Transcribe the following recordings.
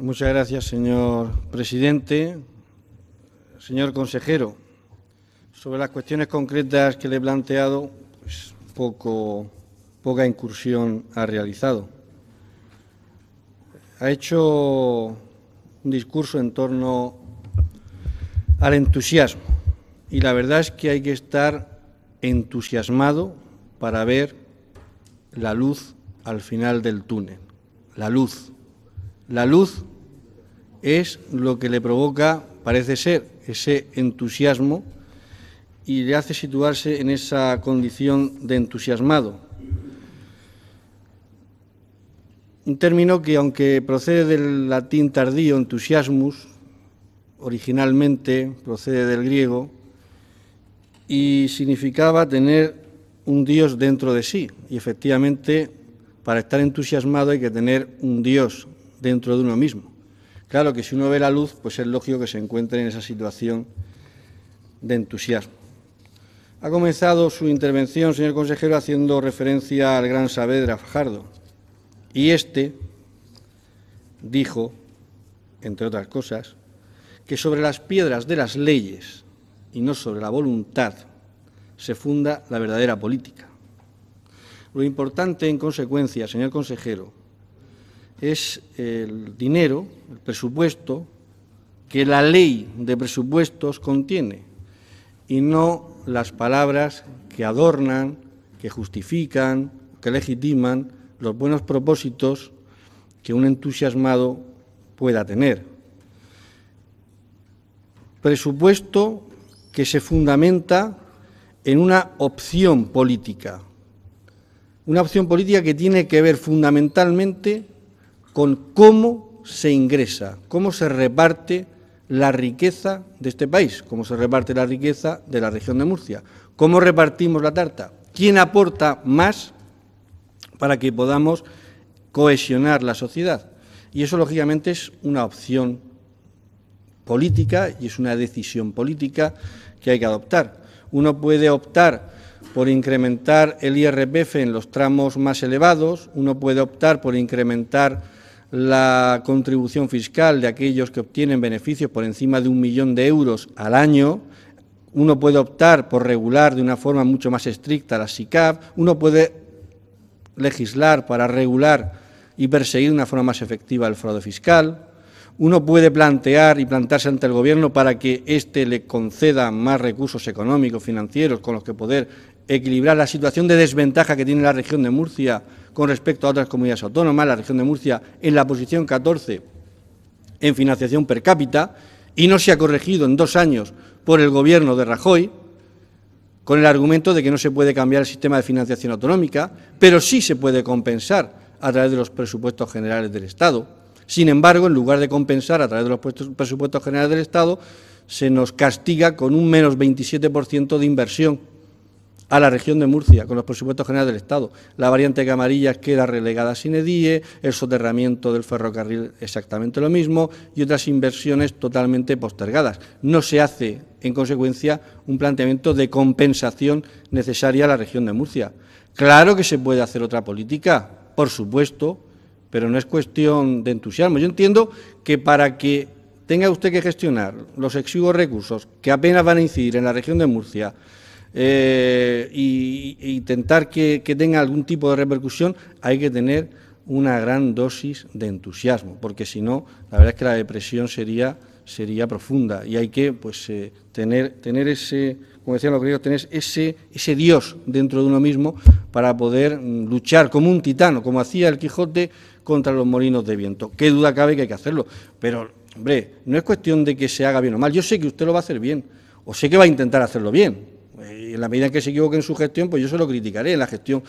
Muchas gracias, señor presidente. Señor consejero, sobre las cuestiones concretas que le he planteado, pues, poco, poca incursión ha realizado. Ha hecho un discurso en torno al entusiasmo y la verdad es que hay que estar entusiasmado para ver la luz al final del túnel, la luz la luz es lo que le provoca, parece ser, ese entusiasmo y le hace situarse en esa condición de entusiasmado. Un término que, aunque procede del latín tardío, entusiasmus, originalmente procede del griego, y significaba tener un Dios dentro de sí. Y efectivamente, para estar entusiasmado hay que tener un Dios dentro de uno mismo. Claro que si uno ve la luz, pues es lógico que se encuentre en esa situación de entusiasmo. Ha comenzado su intervención, señor consejero, haciendo referencia al gran Saavedra Fajardo. Y este dijo, entre otras cosas, que sobre las piedras de las leyes y no sobre la voluntad se funda la verdadera política. Lo importante, en consecuencia, señor consejero, es el dinero, el presupuesto, que la ley de presupuestos contiene y no las palabras que adornan, que justifican, que legitiman los buenos propósitos que un entusiasmado pueda tener. Presupuesto que se fundamenta en una opción política, una opción política que tiene que ver fundamentalmente con cómo se ingresa, cómo se reparte la riqueza de este país, cómo se reparte la riqueza de la región de Murcia, cómo repartimos la tarta, quién aporta más para que podamos cohesionar la sociedad. Y eso, lógicamente, es una opción política y es una decisión política que hay que adoptar. Uno puede optar por incrementar el IRPF en los tramos más elevados, uno puede optar por incrementar la contribución fiscal de aquellos que obtienen beneficios por encima de un millón de euros al año. Uno puede optar por regular de una forma mucho más estricta la SICAP, uno puede legislar para regular y perseguir de una forma más efectiva el fraude fiscal, uno puede plantear y plantarse ante el Gobierno para que éste le conceda más recursos económicos, financieros, con los que poder equilibrar la situación de desventaja que tiene la región de Murcia con respecto a otras comunidades autónomas, la región de Murcia en la posición 14 en financiación per cápita y no se ha corregido en dos años por el gobierno de Rajoy, con el argumento de que no se puede cambiar el sistema de financiación autonómica, pero sí se puede compensar a través de los presupuestos generales del Estado. Sin embargo, en lugar de compensar a través de los presupuestos generales del Estado, se nos castiga con un menos 27% de inversión a la región de Murcia con los presupuestos generales del Estado. La variante Camarillas queda relegada a EDIE, el soterramiento del ferrocarril exactamente lo mismo y otras inversiones totalmente postergadas. No se hace, en consecuencia, un planteamiento de compensación necesaria a la región de Murcia. Claro que se puede hacer otra política, por supuesto, pero no es cuestión de entusiasmo. Yo entiendo que para que tenga usted que gestionar los exiguos recursos que apenas van a incidir en la región de Murcia, eh, y, e intentar que, tenga algún tipo de repercusión, hay que tener una gran dosis de entusiasmo, porque si no, la verdad es que la depresión sería, sería profunda y hay que pues, eh, tener, tener ese, como decían los griegos, tener ese, ese Dios dentro de uno mismo para poder mm, luchar como un titano, como hacía el Quijote contra los molinos de viento. Qué duda cabe que hay que hacerlo, pero hombre, no es cuestión de que se haga bien o mal, yo sé que usted lo va a hacer bien, o sé que va a intentar hacerlo bien, pues, en la medida en que se equivoque en su gestión, pues yo se lo criticaré en la gestión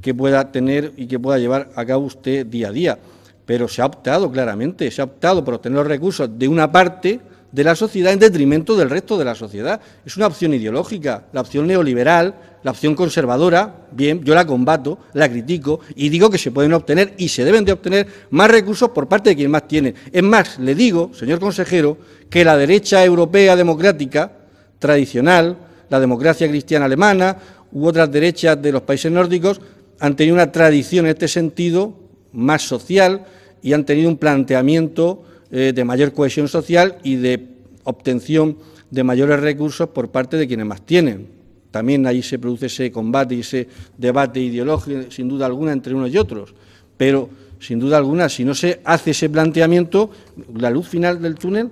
que pueda tener y que pueda llevar a cabo usted día a día. Pero se ha optado claramente, se ha optado por obtener los recursos de una parte de la sociedad en detrimento del resto de la sociedad. Es una opción ideológica, la opción neoliberal, la opción conservadora, bien, yo la combato, la critico y digo que se pueden obtener y se deben de obtener más recursos por parte de quien más tiene. Es más, le digo, señor consejero, que la derecha europea democrática tradicional, la democracia cristiana alemana u otras derechas de los países nórdicos, han tenido una tradición en este sentido más social y han tenido un planteamiento eh, de mayor cohesión social y de obtención de mayores recursos por parte de quienes más tienen. También ahí se produce ese combate y ese debate ideológico, sin duda alguna, entre unos y otros. Pero, sin duda alguna, si no se hace ese planteamiento, la luz final del túnel,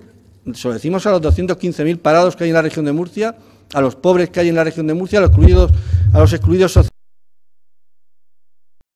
se lo decimos a los 215.000 parados que hay en la región de Murcia, a los pobres que hay en la región de Murcia, a los excluidos, a los excluidos sociales.